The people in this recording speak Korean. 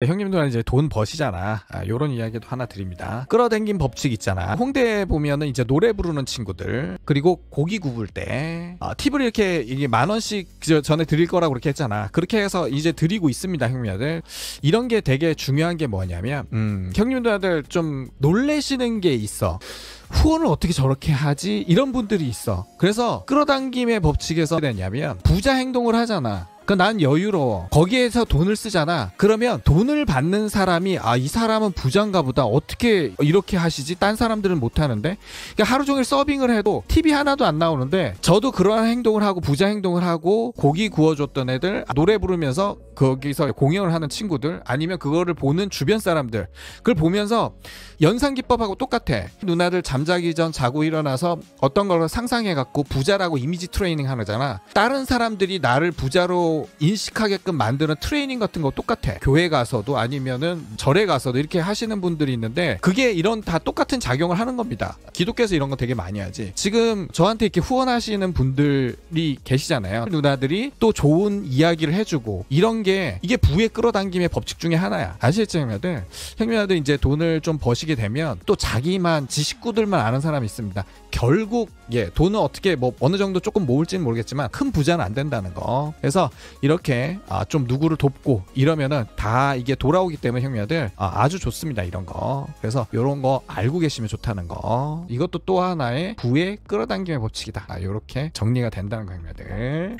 네, 형님도 이제 돈 버시잖아. 아, 요런 이야기도 하나 드립니다. 끌어당긴 법칙 있잖아. 홍대에 보면은 이제 노래 부르는 친구들 그리고 고기 구울 때 아, 팁을 이렇게 이게 만 원씩 전에 드릴 거라고 그렇게 했잖아. 그렇게 해서 이제 드리고 있습니다, 형님들. 이런 게 되게 중요한 게 뭐냐면 음, 형님들 좀 놀래시는 게 있어. 후원을 어떻게 저렇게 하지? 이런 분들이 있어. 그래서 끌어당김의 법칙에서 되냐면 부자 행동을 하잖아. 그난 여유로워. 거기에서 돈을 쓰잖아. 그러면 돈을 받는 사람이 아 이 사람은 부장가 보다 어떻게 이렇게 하시지? 딴 사람들은 못 하는데. 그러니까 하루 종일 서빙을 해도 TV 하나도 안 나오는데 저도 그러한 행동을 하고 부자 행동을 하고 고기 구워줬던 애들 노래 부르면서 거기서 공연을 하는 친구들 아니면 그거를 보는 주변 사람들 그걸 보면서 연상 기법하고 똑같아. 누나들 잠자기 전 자고 일어나서 어떤 걸 상상해 갖고 부자라고 이미지 트레이닝 하잖아. 다른 사람들이 나를 부자로 인식하게끔 만드는 트레이닝 같은 거 똑같아. 교회 가서도 아니면은 절에 가서도 이렇게 하시는 분들이 있는데 그게 이런 다 똑같은 작용을 하는 겁니다. 기독교에서 이런 거 되게 많이 하지. 지금 저한테 이렇게 후원하시는 분들이 계시잖아요. 누나들이 또 좋은 이야기를 해주고 이런 게 이게 부의 끌어당김의 법칙 중에 하나야. 아시겠죠, 형님들? 형님들 이제 돈을 좀 버시게 되면 또 자기만 지식구들만 아는 사람이 있습니다. 결국 예 돈은 어떻게 뭐 어느 정도 조금 모을지는 모르겠지만 큰 부자는 안 된다는 거. 그래서 이렇게 아, 좀 누구를 돕고 이러면은 다 이게 돌아오기 때문에 형님들 아, 주 좋습니다 이런 거. 그래서 이런 거 알고 계시면 좋다는 거. 이것도 또 하나의 부의 끌어당김의 법칙이다. 이렇게 아, 정리가 된다는 거 형님들.